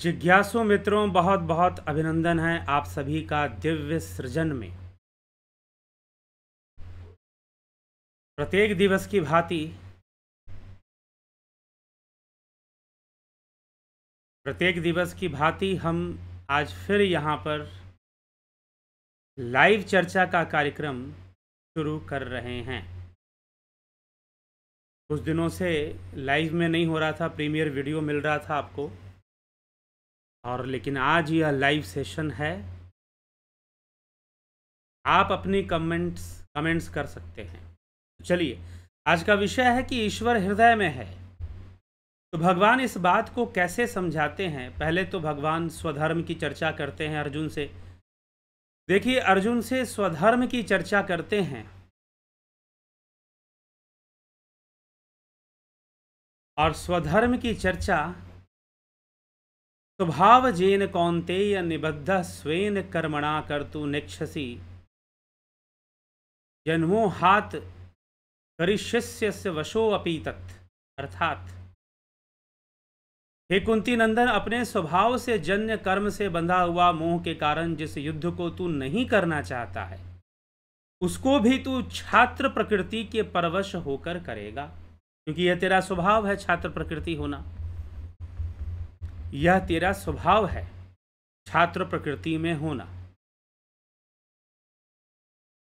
जिज्ञासु मित्रों बहुत बहुत अभिनंदन है आप सभी का दिव्य सृजन में प्रत्येक दिवस की भांति प्रत्येक दिवस की भांति हम आज फिर यहाँ पर लाइव चर्चा का कार्यक्रम शुरू कर रहे हैं कुछ दिनों से लाइव में नहीं हो रहा था प्रीमियर वीडियो मिल रहा था आपको और लेकिन आज यह लाइव सेशन है आप अपनी कमेंट्स कमेंट्स कर सकते हैं चलिए आज का विषय है कि ईश्वर हृदय में है तो भगवान इस बात को कैसे समझाते हैं पहले तो भगवान स्वधर्म की चर्चा करते हैं अर्जुन से देखिए अर्जुन से स्वधर्म की चर्चा करते हैं और स्वधर्म की चर्चा स्वभाव तो जेन कौंतेय निबद्ध स्वेन कर्मणा तु निक्षसी जन्मो हाथ करिष्यस्य वशो अपी तत् अर्थात हे कुंती नंदन अपने स्वभाव से जन्य कर्म से बंधा हुआ मोह के कारण जिस युद्ध को तू नहीं करना चाहता है उसको भी तू छात्र प्रकृति के परवश होकर करेगा क्योंकि यह तेरा स्वभाव है छात्र प्रकृति होना यह तेरा स्वभाव है छात्र प्रकृति में होना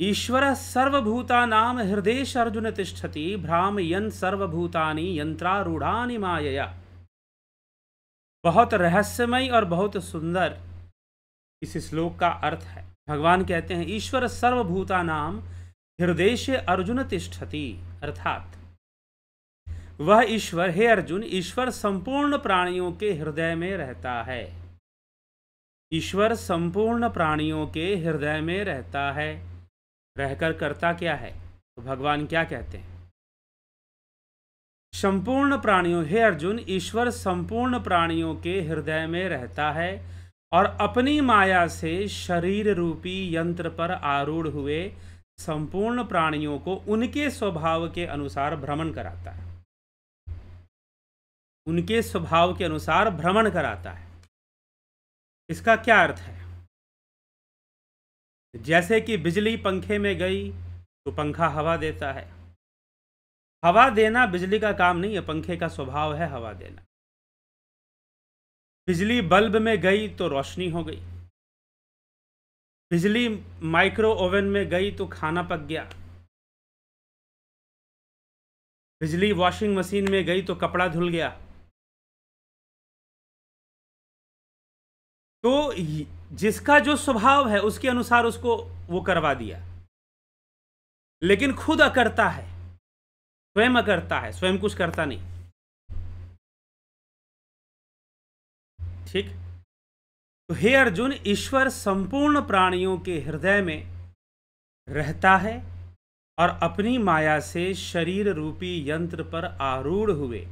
ईश्वर सर्वभूता नाम हृदय अर्जुन तिष्ठति भ्रामयन सर्वभूतानि यंत्रारूढ़ानि मायया बहुत रहस्यमय और बहुत सुंदर इस श्लोक का अर्थ है भगवान कहते हैं ईश्वर सर्वभूता नाम हृदय अर्जुन तिष्ठति अर्थात वह ईश्वर हे अर्जुन ईश्वर संपूर्ण प्राणियों के हृदय में रहता है ईश्वर संपूर्ण प्राणियों के हृदय में रहता है रहकर करता क्या है तो भगवान क्या कहते हैं संपूर्ण प्राणियों हे अर्जुन ईश्वर संपूर्ण प्राणियों के हृदय में रहता है और अपनी माया से शरीर रूपी यंत्र पर आरूढ़ हुए संपूर्ण प्राणियों को उनके स्वभाव के अनुसार भ्रमण कराता है उनके स्वभाव के अनुसार भ्रमण कराता है इसका क्या अर्थ है जैसे कि बिजली पंखे में गई तो पंखा हवा देता है हवा देना बिजली का काम नहीं है पंखे का स्वभाव है हवा देना बिजली बल्ब में गई तो रोशनी हो गई बिजली माइक्रो ओवन में गई तो खाना पक गया बिजली वॉशिंग मशीन में गई तो कपड़ा धुल गया तो जिसका जो स्वभाव है उसके अनुसार उसको वो करवा दिया लेकिन खुद अकरता है स्वयं अकरता है स्वयं कुछ करता नहीं ठीक तो हे अर्जुन ईश्वर संपूर्ण प्राणियों के हृदय में रहता है और अपनी माया से शरीर रूपी यंत्र पर आरूढ़ हुए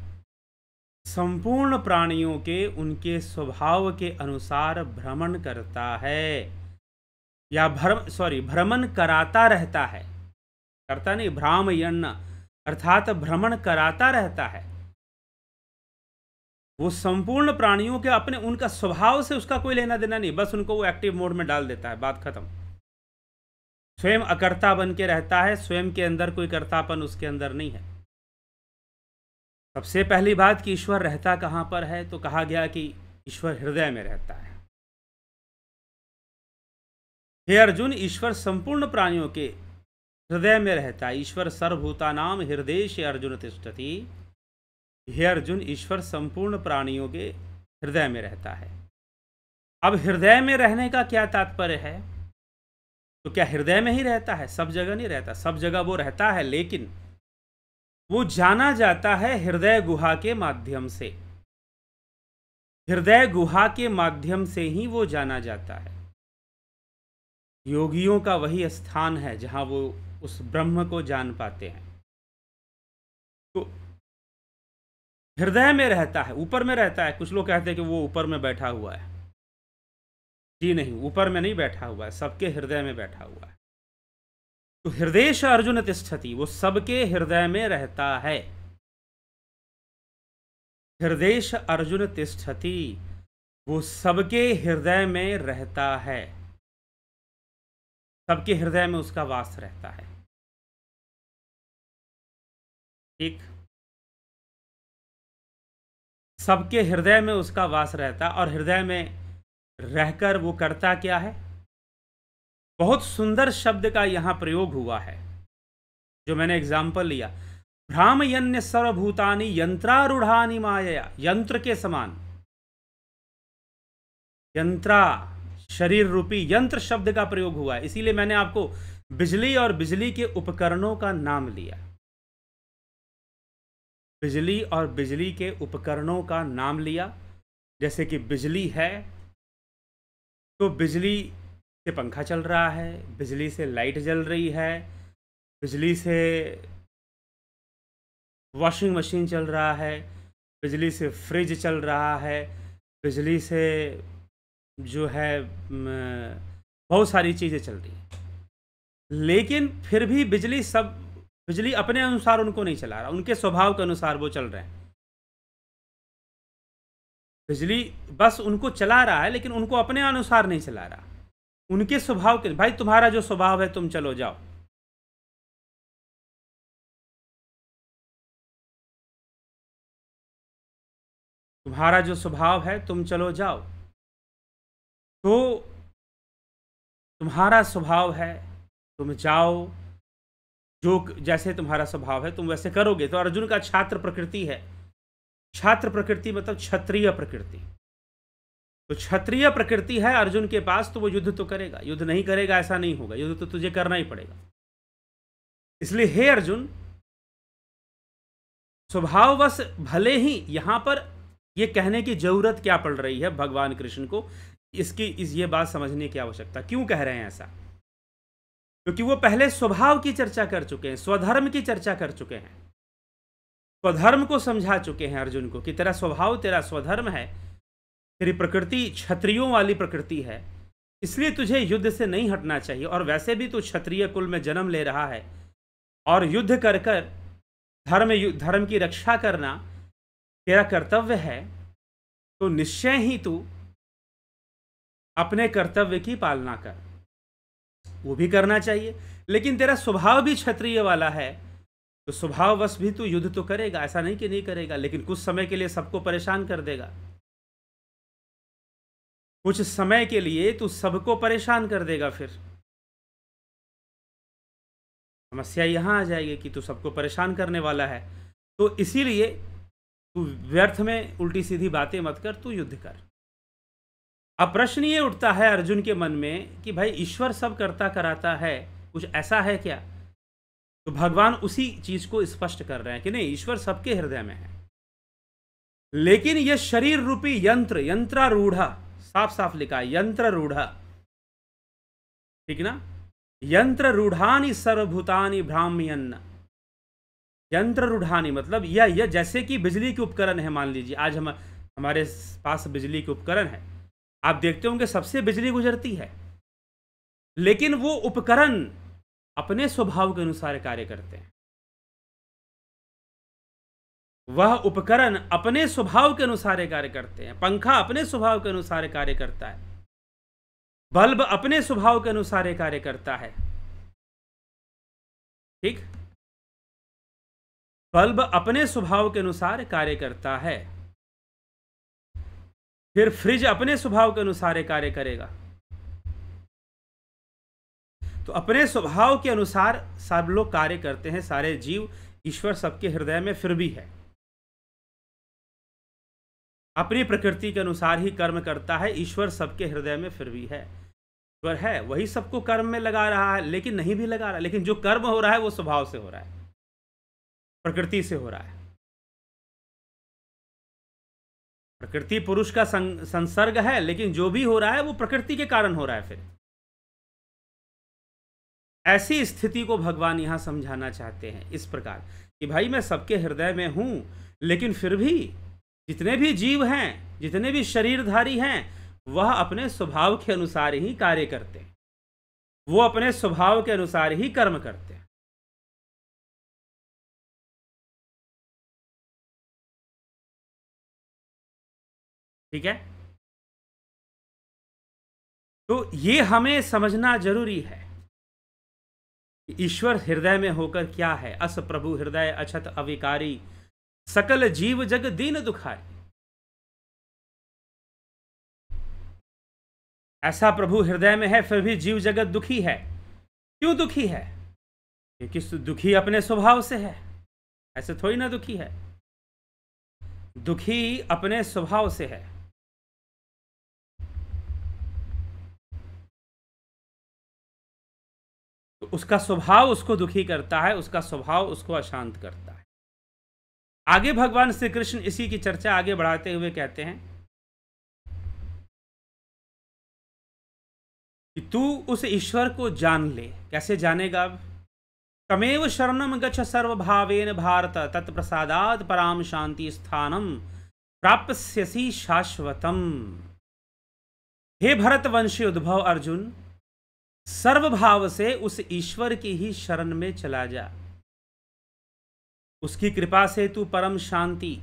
संपूर्ण प्राणियों के उनके स्वभाव के अनुसार भ्रमण करता है या भ्रम सॉरी भ्रमण कराता रहता है करता नहीं भ्रामयन अर्थात भ्रमण कराता रहता है वो संपूर्ण प्राणियों के अपने उनका स्वभाव से उसका कोई लेना देना नहीं बस उनको वो एक्टिव मोड में डाल देता है बात खत्म स्वयं अकर्ता बन के रहता है स्वयं के अंदर कोई कर्तापन उसके अंदर नहीं है सबसे पहली बात कि ईश्वर रहता कहाँ पर है तो कहा गया कि ईश्वर हृदय में रहता है हे अर्जुन ईश्वर संपूर्ण प्राणियों के हृदय में रहता है ईश्वर सर्वभूता नाम हृदय से अर्जुन तिष्ठति हे अर्जुन ईश्वर संपूर्ण प्राणियों के हृदय में रहता है अब हृदय में रहने का क्या तात्पर्य है तो क्या हृदय में ही रहता है सब जगह नहीं रहता सब जगह वो रहता है लेकिन वो जाना जाता है हृदय गुहा के माध्यम से हृदय गुहा के माध्यम से ही वो जाना जाता है योगियों का वही स्थान है जहां वो उस ब्रह्म को जान पाते हैं तो हृदय में रहता है ऊपर में रहता है कुछ लोग कहते हैं कि वो ऊपर में बैठा हुआ है जी नहीं ऊपर में नहीं बैठा हुआ है सबके हृदय में बैठा हुआ है तो हृदय अर्जुन तिष्ठति वो सबके हृदय में रहता है हृदय अर्जुन तिष्ठति वो सबके हृदय में रहता है सबके हृदय में उसका वास रहता है ठीक सबके हृदय में उसका वास रहता और हृदय में रहकर वो करता क्या है बहुत सुंदर शब्द का यहाँ प्रयोग हुआ है जो मैंने एग्जाम्पल लिया यन्य सर्वभूतानी यंत्रारूढ़ानी माया यंत्र के समान यंत्रा शरीर रूपी यंत्र शब्द का प्रयोग हुआ है इसीलिए मैंने आपको बिजली और बिजली के उपकरणों का नाम लिया बिजली और बिजली के उपकरणों का नाम लिया जैसे कि बिजली है तो बिजली से पंखा चल रहा है बिजली से लाइट जल रही है बिजली से वॉशिंग मशीन चल रहा है बिजली से फ्रिज चल रहा है बिजली से जो है बहुत सारी चीज़ें चल रही हैं लेकिन फिर भी बिजली सब बिजली अपने अनुसार उनको नहीं चला रहा उनके स्वभाव के अनुसार वो चल रहे हैं बिजली बस उनको चला रहा है लेकिन उनको अपने अनुसार नहीं चला रहा उनके स्वभाव के भाई तुम्हारा जो स्वभाव है तुम चलो जाओ तुम्हारा जो स्वभाव है तुम चलो जाओ तो तुम्हारा स्वभाव है तुम जाओ जो जैसे तुम्हारा स्वभाव है तुम वैसे करोगे तो अर्जुन का छात्र प्रकृति है छात्र प्रकृति मतलब क्षत्रिय प्रकृति तो क्षत्रिय प्रकृति है अर्जुन के पास तो वो युद्ध तो करेगा युद्ध नहीं करेगा ऐसा नहीं होगा युद्ध तो तुझे करना ही पड़ेगा इसलिए हे अर्जुन स्वभाववश भले ही यहां पर ये कहने की जरूरत क्या पड़ रही है भगवान कृष्ण को इसकी इस ये बात समझने की आवश्यकता क्यों कह रहे हैं ऐसा क्योंकि वो पहले स्वभाव की चर्चा कर चुके हैं स्वधर्म की चर्चा कर चुके हैं स्वधर्म को समझा चुके हैं अर्जुन को कि तेरा स्वभाव तेरा स्वधर्म है तेरी प्रकृति क्षत्रियों वाली प्रकृति है इसलिए तुझे युद्ध से नहीं हटना चाहिए और वैसे भी तू क्षत्रिय कुल में जन्म ले रहा है और युद्ध कर कर धर्म धर्म की रक्षा करना तेरा कर्तव्य है तो निश्चय ही तू अपने कर्तव्य की पालना कर वो भी करना चाहिए लेकिन तेरा स्वभाव भी क्षत्रिय वाला है तो स्वभाववश भी तू युद्ध तो करेगा ऐसा नहीं कि नहीं करेगा लेकिन कुछ समय के लिए सबको परेशान कर देगा कुछ समय के लिए तू सबको परेशान कर देगा फिर समस्या यहां आ जाएगी कि तू सबको परेशान करने वाला है तो इसीलिए तू व्यर्थ में उल्टी सीधी बातें मत कर तू युद्ध कर अब प्रश्न ये उठता है अर्जुन के मन में कि भाई ईश्वर सब करता कराता है कुछ ऐसा है क्या तो भगवान उसी चीज को स्पष्ट कर रहे हैं कि नहीं ईश्वर सबके हृदय में है लेकिन यह शरीर रूपी यंत्र यंत्रारूढ़ा साफ साफ लिखा है यंत्र रूढ़ ठीक ना यंत्र रूढ़ानी सर्वभूतानी भ्राम्यन्न यंत्र रूढ़ानी मतलब यह यह जैसे कि बिजली के उपकरण है मान लीजिए आज हम हमारे पास बिजली के उपकरण है आप देखते होंगे सबसे बिजली गुजरती है लेकिन वो उपकरण अपने स्वभाव के अनुसार कार्य करते हैं वह उपकरण अपने स्वभाव के अनुसार कार्य करते हैं पंखा अपने स्वभाव के अनुसार कार्य करता है बल्ब अपने स्वभाव के अनुसार कार्य करता है ठीक बल्ब अपने स्वभाव के अनुसार कार्य करता है फिर फ्रिज अपने स्वभाव के अनुसार कार्य करेगा तो अपने स्वभाव के अनुसार सब लोग कार्य करते हैं सारे जीव ईश्वर सबके हृदय में फिर भी है अपनी प्रकृति के अनुसार ही कर्म करता है ईश्वर सबके हृदय में फिर भी है ईश्वर है वही सबको कर्म में लगा रहा है लेकिन नहीं भी लगा रहा लेकिन जो कर्म हो रहा है वो स्वभाव से हो रहा है प्रकृति से हो रहा है प्रकृति पुरुष का संसर्ग है लेकिन जो भी हो रहा है वो प्रकृति के कारण हो रहा है फिर ऐसी स्थिति को भगवान यहाँ समझाना चाहते हैं इस प्रकार कि भाई मैं सबके हृदय में हूँ लेकिन फिर भी जितने भी जीव हैं जितने भी शरीरधारी हैं वह अपने स्वभाव के अनुसार ही कार्य करते हैं वो अपने स्वभाव के अनुसार ही कर्म करते हैं ठीक है तो ये हमें समझना जरूरी है ईश्वर हृदय में होकर क्या है अस प्रभु हृदय अछत अविकारी सकल जीव जग दीन दुखाए ऐसा प्रभु हृदय में है फिर भी जीव जगत दुखी है क्यों दुखी है क्योंकि दुखी अपने स्वभाव से है ऐसे थोड़ी ना दुखी है दुखी अपने स्वभाव से है तो उसका स्वभाव उसको दुखी करता है उसका स्वभाव उसको अशांत करता है आगे भगवान श्री कृष्ण इसी की चर्चा आगे बढ़ाते हुए कहते हैं कि तू उस ईश्वर को जान ले कैसे जानेगा अब तमेव शरणम गच्छ सर्वभावेन भारत तत्प्रसादात पराम शांति स्थानम प्राप्यसी शाश्वतम हे भरत वंशी उद्भव अर्जुन सर्वभाव से उस ईश्वर की ही शरण में चला जा उसकी कृपा से तू परम शांति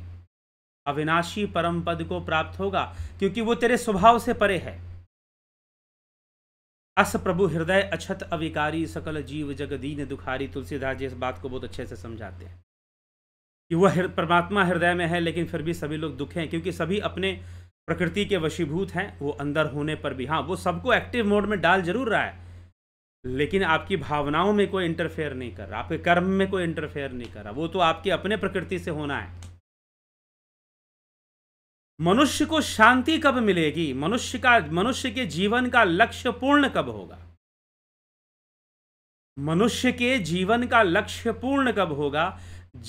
अविनाशी परम पद को प्राप्त होगा क्योंकि वो तेरे स्वभाव से परे है अस प्रभु हृदय अछत अविकारी सकल जीव जगदीन दुखारी तुलसीदास जी इस बात को बहुत अच्छे से समझाते हैं कि वह परमात्मा हृदय में है लेकिन फिर भी सभी लोग दुखे हैं क्योंकि सभी अपने प्रकृति के वशीभूत हैं वो अंदर होने पर भी हाँ वो सबको एक्टिव मोड में डाल जरूर रहा है लेकिन आपकी भावनाओं में कोई इंटरफेयर नहीं कर रहा आपके कर्म में कोई इंटरफेयर नहीं कर रहा वो तो आपके अपने प्रकृति से होना है मनुष्य को शांति कब मिलेगी मनुष्य का मनुष्य के जीवन का लक्ष्य पूर्ण कब होगा मनुष्य के जीवन का लक्ष्य पूर्ण कब होगा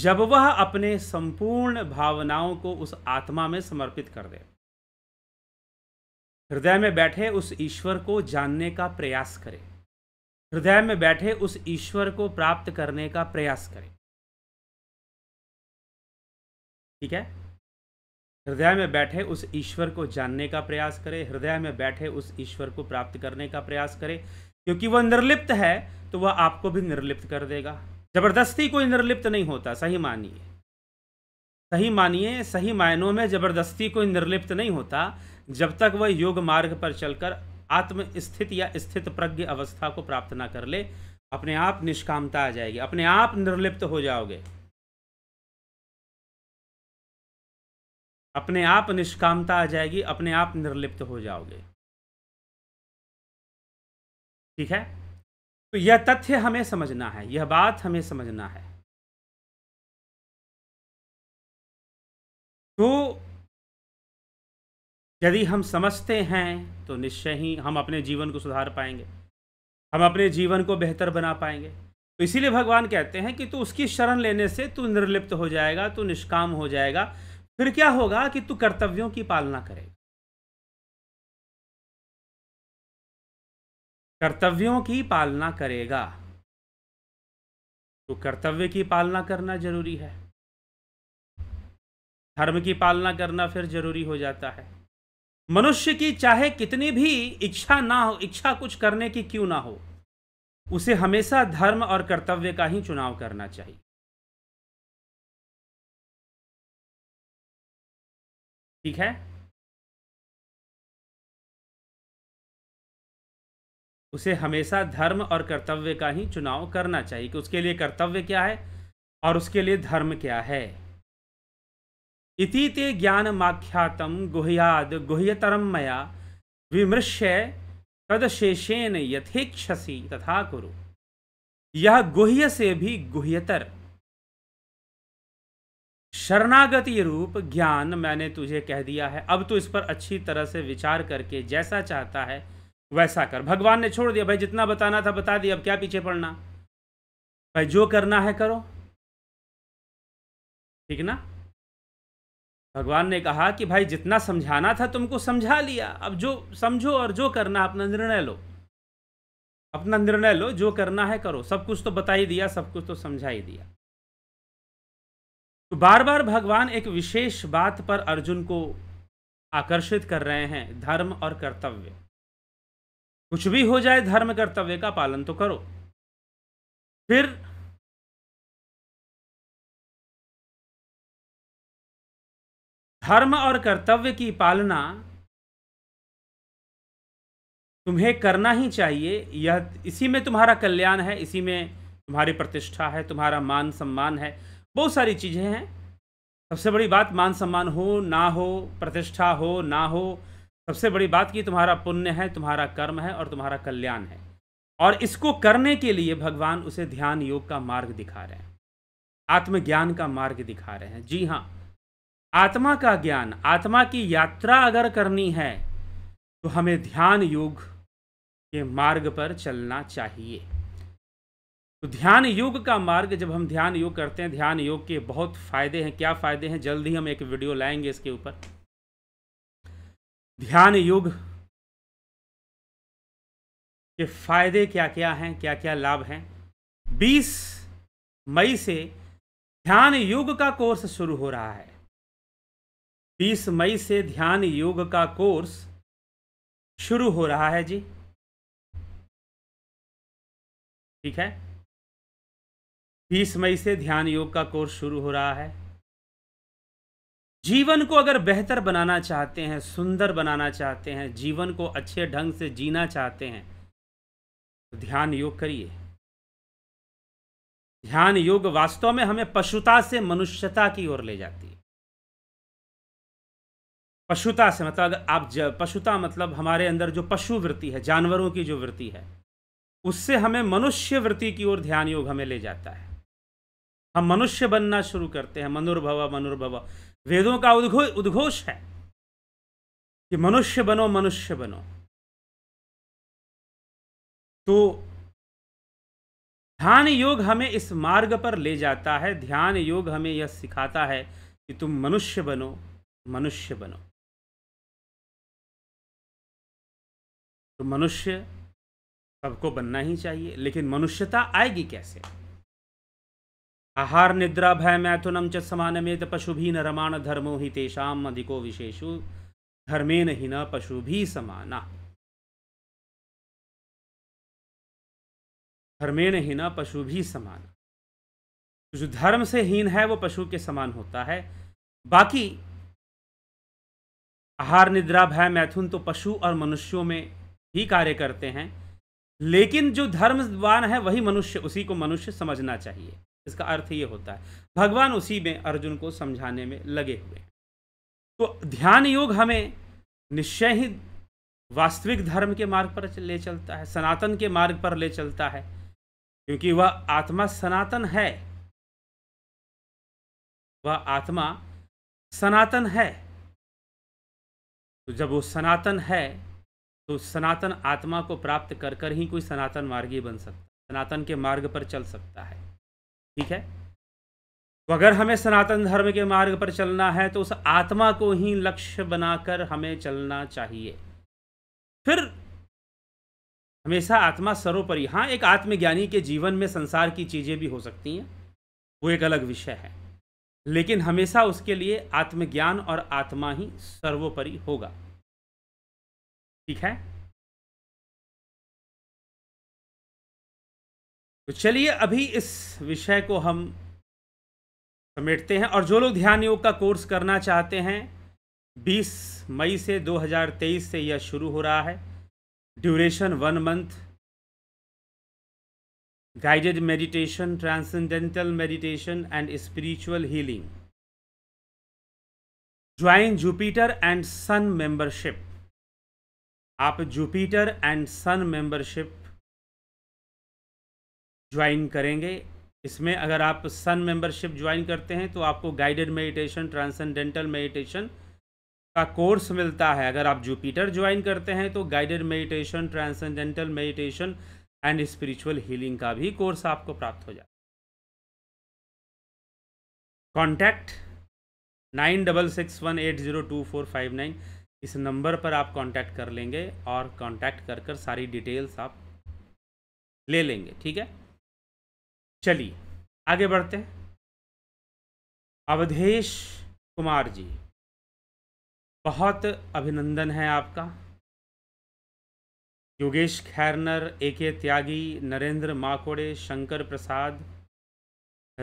जब वह अपने संपूर्ण भावनाओं को उस आत्मा में समर्पित कर दे हृदय में बैठे उस ईश्वर को जानने का प्रयास करें हृदय में बैठे उस ईश्वर को प्राप्त करने का प्रयास करें ठीक है हृदय में बैठे उस ईश्वर को जानने का प्रयास करें हृदय में बैठे उस ईश्वर को प्राप्त करने का प्रयास करें क्योंकि वह निर्लिप्त है तो वह आपको भी निर्लिप्त कर देगा जबरदस्ती कोई निर्लिप्त नहीं होता सही मानिए सही मानिए सही मायनों में जबरदस्ती कोई निर्लिप्त नहीं होता जब तक वह योग मार्ग पर चलकर आत्मस्थित या स्थित प्रज्ञ अवस्था को प्राप्त ना कर ले अपने आप निष्कामता आ जाएगी अपने आप निर्लिप्त हो जाओगे अपने आप निष्कामता आ जाएगी अपने आप निर्लिप्त हो जाओगे ठीक है तो यह तथ्य हमें समझना है यह बात हमें समझना है तो यदि हम समझते हैं तो निश्चय ही हम अपने जीवन को सुधार पाएंगे हम अपने जीवन को बेहतर बना पाएंगे तो इसीलिए भगवान कहते हैं कि तू उसकी शरण लेने से तू निर्लिप्त हो जाएगा तू निष्काम हो जाएगा फिर क्या होगा कि तू कर्तव्यों की पालना करेगा कर्तव्यों की पालना करेगा तो कर्तव्य की पालना करना जरूरी है धर्म की पालना करना फिर जरूरी हो जाता है मनुष्य की चाहे कितनी भी इच्छा ना हो इच्छा कुछ करने की क्यों ना हो उसे हमेशा धर्म और कर्तव्य का ही चुनाव करना चाहिए ठीक है उसे हमेशा धर्म और कर्तव्य का ही चुनाव करना चाहिए कि उसके लिए कर्तव्य क्या है और उसके लिए धर्म क्या है इति ते ज्ञानमाख्यातं गुह्याद गुह्यतर मया विमृश्य तदशेषेण यथेक्षसी तथा कुरु यह गुह्य से भी गुह्यतर शरणागति रूप ज्ञान मैंने तुझे कह दिया है अब तू इस पर अच्छी तरह से विचार करके जैसा चाहता है वैसा कर भगवान ने छोड़ दिया भाई जितना बताना था बता दिया अब क्या पीछे पड़ना भाई जो करना है करो ठीक ना भगवान ने कहा कि भाई जितना समझाना था तुमको समझा लिया अब जो समझो और जो करना अपना निर्णय लो अपना निर्णय लो जो करना है करो सब कुछ तो बता ही दिया सब कुछ तो समझा ही दिया तो बार बार भगवान एक विशेष बात पर अर्जुन को आकर्षित कर रहे हैं धर्म और कर्तव्य कुछ भी हो जाए धर्म कर्तव्य का पालन तो करो फिर धर्म और कर्तव्य की पालना तुम्हें करना ही चाहिए यह इसी में तुम्हारा कल्याण है इसी में तुम्हारी प्रतिष्ठा है तुम्हारा मान सम्मान है बहुत सारी चीज़ें हैं सबसे बड़ी बात मान सम्मान हो ना हो प्रतिष्ठा हो ना हो सबसे बड़ी बात कि तुम्हारा पुण्य है तुम्हारा कर्म है और तुम्हारा कल्याण है और इसको करने के लिए भगवान उसे ध्यान योग का मार्ग दिखा रहे हैं आत्मज्ञान का मार्ग दिखा रहे हैं जी हाँ आत्मा का ज्ञान आत्मा की यात्रा अगर करनी है तो हमें ध्यान योग के मार्ग पर चलना चाहिए तो ध्यान योग का मार्ग जब हम ध्यान योग करते हैं ध्यान योग के बहुत फायदे हैं क्या फायदे हैं जल्द ही हम एक वीडियो लाएंगे इसके ऊपर ध्यान योग के फायदे क्या क्या हैं क्या क्या लाभ हैं 20 मई से ध्यान योग का कोर्स शुरू हो रहा है बीस मई से ध्यान योग का कोर्स शुरू हो रहा है जी ठीक है बीस मई से ध्यान योग का कोर्स शुरू हो रहा है जीवन को अगर बेहतर बनाना चाहते हैं सुंदर बनाना चाहते हैं जीवन को अच्छे ढंग से जीना चाहते हैं तो ध्यान योग करिए ध्यान योग वास्तव में हमें पशुता से मनुष्यता की ओर ले जाती है पशुता से मतलब आप पशुता मतलब हमारे अंदर जो पशु वृत्ति है जानवरों की जो वृत्ति है उससे हमें मनुष्य वृत्ति की ओर ध्यान योग हमें ले जाता है हम मनुष्य बनना शुरू करते हैं मनुर्भव मनुर्भव वेदों का उद्घो उद्घोष है कि मनुष्य बनो मनुष्य बनो तो ध्यान योग हमें इस मार्ग पर ले जाता है ध्यान योग हमें यह सिखाता है कि तुम मनुष्य बनो मनुष्य बनो तो मनुष्य सबको बनना ही चाहिए लेकिन मनुष्यता आएगी कैसे आहार निद्रा भय मैथुनम तो च समान में पशु भी न रमान धर्मो ही तेषाम अधिको विशेषु धर्मे नहीं न पशु भी समाना धर्मे नहीं न पशु भी समान जो धर्म से हीन है वो पशु के समान होता है बाकी आहार निद्रा भय मैथुन तो पशु और मनुष्यों में ही कार्य करते हैं लेकिन जो धर्मवान है वही मनुष्य उसी को मनुष्य समझना चाहिए इसका अर्थ ये होता है भगवान उसी में अर्जुन को समझाने में लगे हुए तो ध्यान योग हमें निश्चय ही वास्तविक धर्म के मार्ग पर ले चलता है सनातन के मार्ग पर ले चलता है क्योंकि वह आत्मा सनातन है वह आत्मा सनातन है तो जब वो सनातन है तो सनातन आत्मा को प्राप्त कर कर ही कोई सनातन मार्गी बन सकता है सनातन के मार्ग पर चल सकता है ठीक है तो अगर हमें सनातन धर्म के मार्ग पर चलना है तो उस आत्मा को ही लक्ष्य बनाकर हमें चलना चाहिए फिर हमेशा आत्मा सर्वोपरि हाँ एक आत्मज्ञानी के जीवन में संसार की चीज़ें भी हो सकती हैं वो एक अलग विषय है लेकिन हमेशा उसके लिए आत्मज्ञान और आत्मा ही सर्वोपरि होगा ठीक है तो चलिए अभी इस विषय को हम समेटते हैं और जो लोग ध्यान योग का कोर्स करना चाहते हैं 20 मई से 2023 से यह शुरू हो रहा है duration one month guided meditation transcendental meditation and spiritual healing join Jupiter and Sun membership आप Jupiter and Sun membership join करेंगे इसमें अगर आप सन मेंबरशिप ज्वाइन करते हैं तो आपको गाइडेड मेडिटेशन ट्रांसेंडेंटल मेडिटेशन का कोर्स मिलता है अगर आप जुपिटर ज्वाइन करते हैं तो guided meditation transcendental meditation and spiritual healing का भी कोर्स आपको प्राप्त हो जाता है contact nine double six one eight zero two four five nine इस नंबर पर आप कांटेक्ट कर लेंगे और कांटेक्ट कर कर सारी डिटेल्स आप ले लेंगे ठीक है चलिए आगे बढ़ते हैं अवधेश कुमार जी बहुत अभिनंदन है आपका योगेश खैरनर ए के त्यागी नरेंद्र माकोड़े शंकर प्रसाद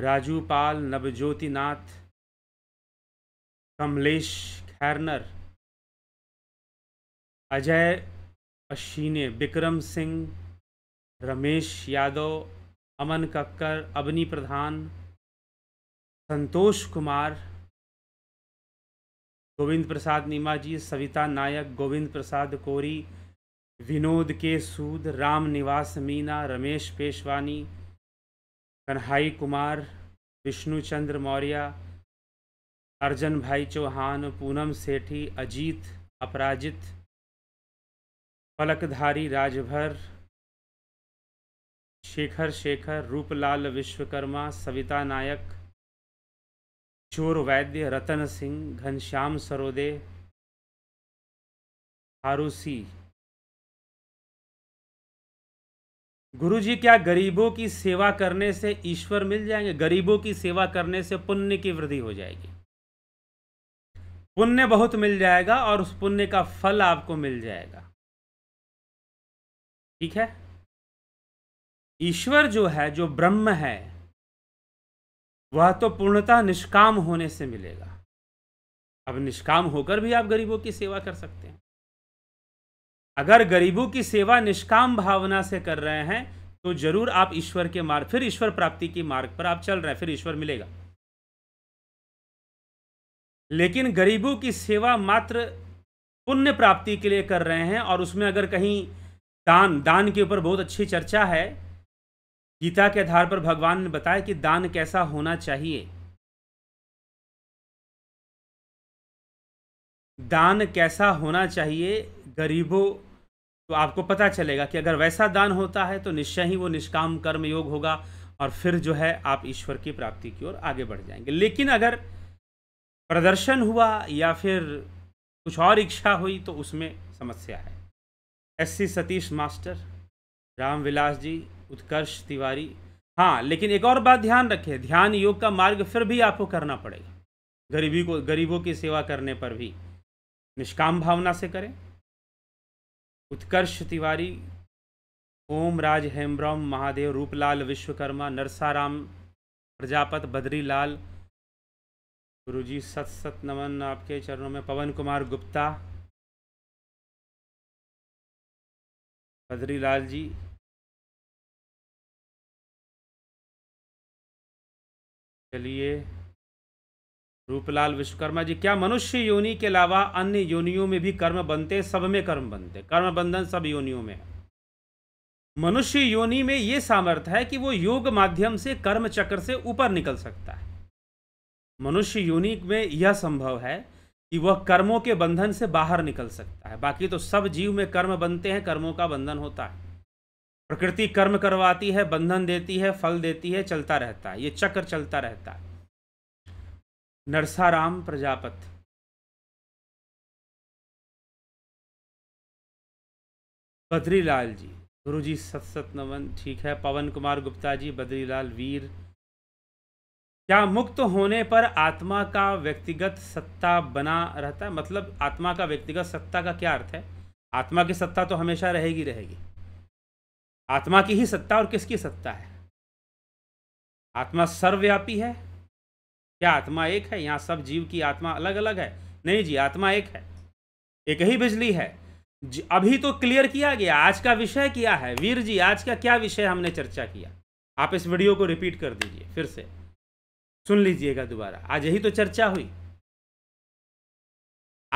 राजू पाल नवज्योति नाथ कमलेश खैरनर अजय अश्विने विक्रम सिंह रमेश यादव अमन कक्कर अबनी प्रधान संतोष कुमार गोविंद प्रसाद जी सविता नायक गोविंद प्रसाद कोरी विनोद के सूद राम निवास मीना रमेश पेशवानी कन्हई कुमार विष्णु चंद्र मौर्य अर्जन भाई चौहान पूनम सेठी अजीत अपराजित पलकधारी राजभर शेखर शेखर रूपलाल विश्वकर्मा सविता नायक चोर वैद्य रतन सिंह घनश्याम सरोदे हारूसी गुरु जी क्या गरीबों की सेवा करने से ईश्वर मिल जाएंगे गरीबों की सेवा करने से पुण्य की वृद्धि हो जाएगी पुण्य बहुत मिल जाएगा और उस पुण्य का फल आपको मिल जाएगा ठीक है ईश्वर जो है जो ब्रह्म है वह तो पूर्णता निष्काम होने से मिलेगा अब निष्काम होकर भी आप गरीबों की सेवा कर सकते हैं अगर गरीबों की सेवा निष्काम भावना से कर रहे हैं तो जरूर आप ईश्वर के मार्ग फिर ईश्वर प्राप्ति के मार्ग पर आप चल रहे हैं फिर ईश्वर मिलेगा लेकिन गरीबों की सेवा मात्र पुण्य प्राप्ति के लिए कर रहे हैं और उसमें अगर कहीं दान दान के ऊपर बहुत अच्छी चर्चा है गीता के आधार पर भगवान ने बताया कि दान कैसा होना चाहिए दान कैसा होना चाहिए गरीबों तो आपको पता चलेगा कि अगर वैसा दान होता है तो निश्चय ही वो निष्काम कर्म योग होगा और फिर जो है आप ईश्वर की प्राप्ति की ओर आगे बढ़ जाएंगे लेकिन अगर प्रदर्शन हुआ या फिर कुछ और इच्छा हुई तो उसमें समस्या है एससी सतीश मास्टर राम विलास जी उत्कर्ष तिवारी हाँ लेकिन एक और बात ध्यान रखें ध्यान योग का मार्ग फिर भी आपको करना पड़ेगा गरीबी को गरीबों की सेवा करने पर भी निष्काम भावना से करें उत्कर्ष तिवारी ओम राज हेम्ब्रम महादेव रूपलाल विश्वकर्मा नरसाराम प्रजापत बद्रीलाल गुरुजी सत सत नमन आपके चरणों में पवन कुमार गुप्ता बद्री लाल जी चलिए रूपलाल विश्वकर्मा जी क्या मनुष्य योनि के अलावा अन्य योनियों में भी कर्म बनते सब में कर्म बनते कर्म बंधन सब योनियों में है मनुष्य योनि में ये सामर्थ्य है कि वो योग माध्यम से कर्म चक्र से ऊपर निकल सकता है मनुष्य योनि में यह संभव है कि वह कर्मों के बंधन से बाहर निकल सकता है बाकी तो सब जीव में कर्म बनते हैं कर्मों का बंधन होता है प्रकृति कर्म करवाती है बंधन देती है फल देती है चलता रहता है ये चक्र चलता रहता है नरसाराम प्रजापत बद्रीलाल जी जी सत सत नमन ठीक है पवन कुमार गुप्ता जी बद्रीलाल वीर क्या मुक्त होने पर आत्मा का व्यक्तिगत सत्ता बना रहता है मतलब आत्मा का व्यक्तिगत सत्ता का क्या अर्थ है आत्मा की सत्ता तो हमेशा रहेगी रहेगी आत्मा की ही सत्ता और किसकी सत्ता है आत्मा सर्वव्यापी है क्या आत्मा एक है यहाँ सब जीव की आत्मा अलग अलग है नहीं जी आत्मा एक है एक ही बिजली है अभी तो क्लियर किया गया आज का विषय क्या है वीर जी आज का क्या विषय हमने चर्चा किया आप इस वीडियो को रिपीट कर दीजिए फिर से सुन लीजिएगा दोबारा आज यही तो चर्चा हुई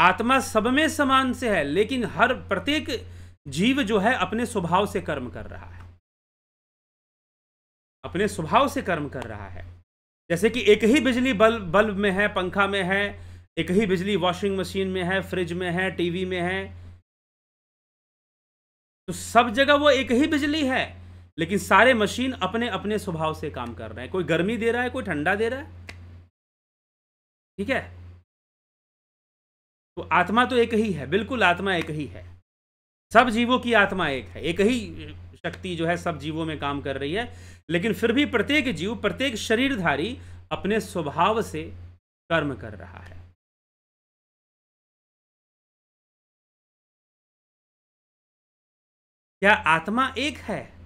आत्मा सब में समान से है लेकिन हर प्रत्येक जीव जो है अपने स्वभाव से कर्म कर रहा है अपने स्वभाव से कर्म कर रहा है जैसे कि एक ही बिजली बल्ब बल्ब में है पंखा में है एक ही बिजली वॉशिंग मशीन में है फ्रिज में है टीवी में है तो सब जगह वो एक ही बिजली है लेकिन सारे मशीन अपने अपने स्वभाव से काम कर रहे हैं कोई गर्मी दे रहा है कोई ठंडा दे रहा है ठीक है तो आत्मा तो एक ही है बिल्कुल आत्मा एक ही है सब जीवों की आत्मा एक है एक ही शक्ति जो है सब जीवों में काम कर रही है लेकिन फिर भी प्रत्येक जीव प्रत्येक शरीरधारी अपने स्वभाव से कर्म कर रहा है क्या आत्मा एक है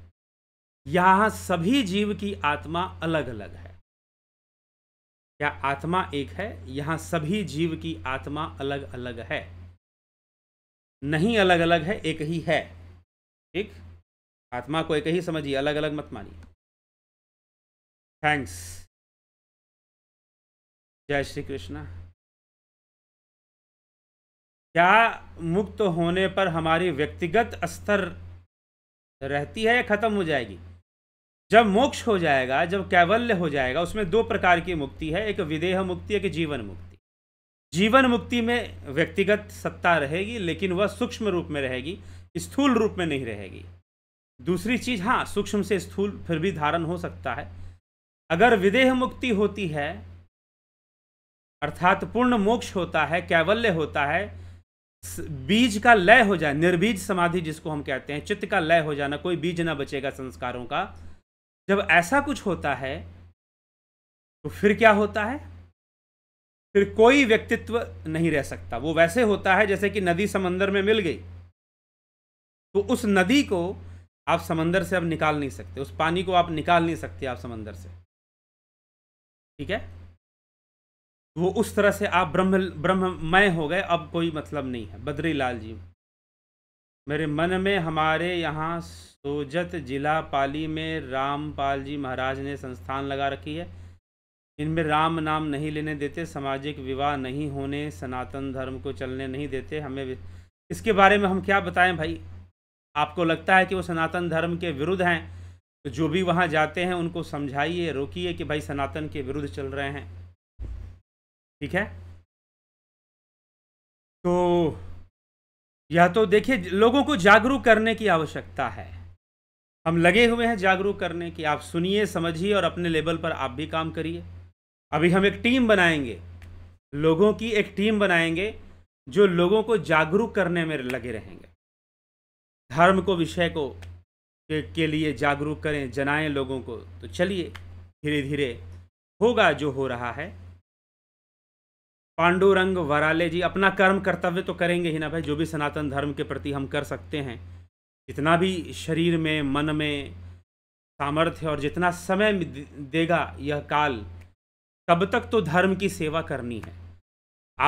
यहां सभी जीव की आत्मा अलग अलग है क्या आत्मा एक है यहां सभी जीव की आत्मा अलग अलग है नहीं अलग अलग है एक ही है ठीक आत्मा को एक ही समझिए अलग अलग मत मानिए थैंक्स जय श्री कृष्णा क्या मुक्त होने पर हमारी व्यक्तिगत स्तर रहती है या खत्म हो जाएगी जब मोक्ष हो जाएगा जब कैवल्य हो जाएगा उसमें दो प्रकार की मुक्ति है एक विदेह मुक्ति एक जीवन मुक्ति जीवन मुक्ति में व्यक्तिगत सत्ता रहेगी लेकिन वह सूक्ष्म रूप में रहेगी स्थूल रूप में नहीं रहेगी दूसरी चीज़ हाँ सूक्ष्म से स्थूल फिर भी धारण हो सकता है अगर विदेह मुक्ति होती है अर्थात पूर्ण मोक्ष होता है कैवल्य होता है बीज का लय हो जाए निर्बीज समाधि जिसको हम कहते हैं चित्त का लय हो जाना कोई बीज ना बचेगा संस्कारों का जब ऐसा कुछ होता है तो फिर क्या होता है फिर कोई व्यक्तित्व नहीं रह सकता वो वैसे होता है जैसे कि नदी समंदर में मिल गई तो उस नदी को आप समंदर से अब निकाल नहीं सकते उस पानी को आप निकाल नहीं सकते आप समंदर से ठीक है वो उस तरह से आप ब्रह्म ब्रह्ममय हो गए अब कोई मतलब नहीं है बद्रीलाल लाल जी मेरे मन में हमारे यहाँ सोजत जिला पाली में रामपाल जी महाराज ने संस्थान लगा रखी है इनमें राम नाम नहीं लेने देते सामाजिक विवाह नहीं होने सनातन धर्म को चलने नहीं देते हमें इसके बारे में हम क्या बताएं भाई आपको लगता है कि वो सनातन धर्म के विरुद्ध हैं तो जो भी वहाँ जाते हैं उनको समझाइए रोकिए कि भाई सनातन के विरुद्ध चल रहे हैं ठीक है तो या तो देखिए लोगों को जागरूक करने की आवश्यकता है हम लगे हुए हैं जागरूक करने की आप सुनिए समझिए और अपने लेवल पर आप भी काम करिए अभी हम एक टीम बनाएंगे लोगों की एक टीम बनाएंगे जो लोगों को जागरूक करने में लगे रहेंगे धर्म को विषय को के, के लिए जागरूक करें जनाएं लोगों को तो चलिए धीरे धीरे होगा जो हो रहा है पांडुरंग वराले जी अपना कर्म कर्तव्य तो करेंगे ही ना भाई जो भी सनातन धर्म के प्रति हम कर सकते हैं जितना भी शरीर में मन में सामर्थ्य और जितना समय देगा यह काल तब तक तो धर्म की सेवा करनी है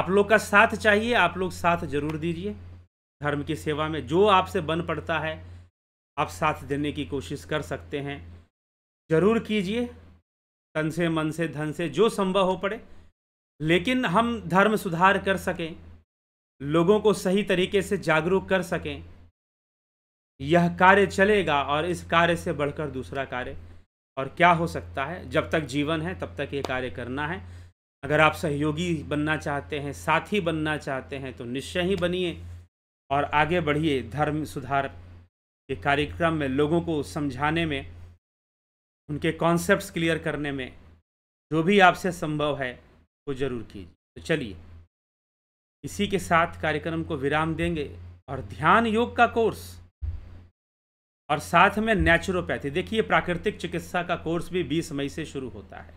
आप लोग का साथ चाहिए आप लोग साथ जरूर दीजिए धर्म की सेवा में जो आपसे बन पड़ता है आप साथ देने की कोशिश कर सकते हैं जरूर कीजिए तन से मन से धन से जो संभव हो पड़े लेकिन हम धर्म सुधार कर सकें लोगों को सही तरीके से जागरूक कर सकें यह कार्य चलेगा और इस कार्य से बढ़कर दूसरा कार्य और क्या हो सकता है जब तक जीवन है तब तक ये कार्य करना है अगर आप सहयोगी बनना चाहते हैं साथी बनना चाहते हैं तो निश्चय ही बनिए और आगे बढ़िए धर्म सुधार के कार्यक्रम में लोगों को समझाने में उनके कॉन्सेप्ट्स क्लियर करने में जो भी आपसे संभव है को ज़रूर कीजिए तो चलिए इसी के साथ कार्यक्रम को विराम देंगे और ध्यान योग का कोर्स और साथ में नेचुरोपैथी देखिए प्राकृतिक चिकित्सा का कोर्स भी 20 मई से शुरू होता है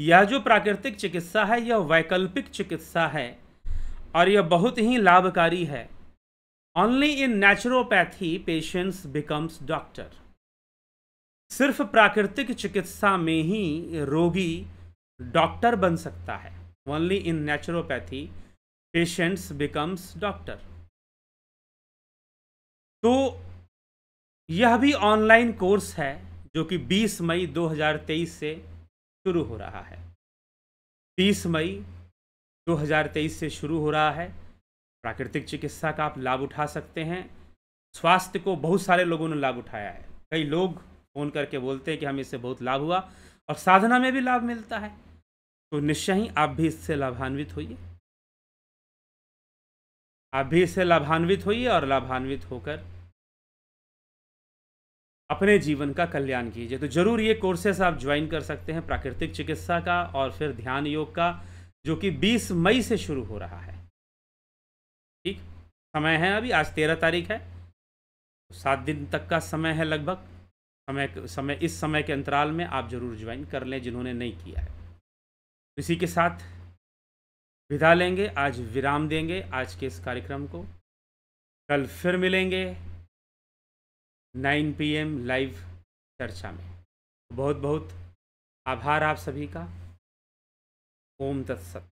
यह जो प्राकृतिक चिकित्सा है यह वैकल्पिक चिकित्सा है और यह बहुत ही लाभकारी है only in naturopathy patients becomes doctor सिर्फ प्राकृतिक चिकित्सा में ही रोगी डॉक्टर बन सकता है only in naturopathy patients becomes doctor तो यह भी ऑनलाइन कोर्स है जो कि 20 मई 2023 से शुरू हो रहा है 20 मई 2023 से शुरू हो रहा है प्राकृतिक चिकित्सा का आप लाभ उठा सकते हैं स्वास्थ्य को बहुत सारे लोगों ने लाभ उठाया है कई लोग फ़ोन करके बोलते हैं कि हमें इससे बहुत लाभ हुआ और साधना में भी लाभ मिलता है तो निश्चय ही आप भी इससे लाभान्वित होइए आप भी इससे लाभान्वित होइए और लाभान्वित होकर अपने जीवन का कल्याण कीजिए तो जरूर ये कोर्सेस आप ज्वाइन कर सकते हैं प्राकृतिक चिकित्सा का और फिर ध्यान योग का जो कि 20 मई से शुरू हो रहा है ठीक समय है अभी आज तेरह तारीख है सात दिन तक का समय है लगभग समय समय इस समय के अंतराल में आप जरूर ज्वाइन कर लें जिन्होंने नहीं किया है इसी के साथ विदा लेंगे आज विराम देंगे आज के इस कार्यक्रम को कल फिर मिलेंगे 9 पीएम लाइव चर्चा में बहुत बहुत आभार आप सभी का ओम तत्सत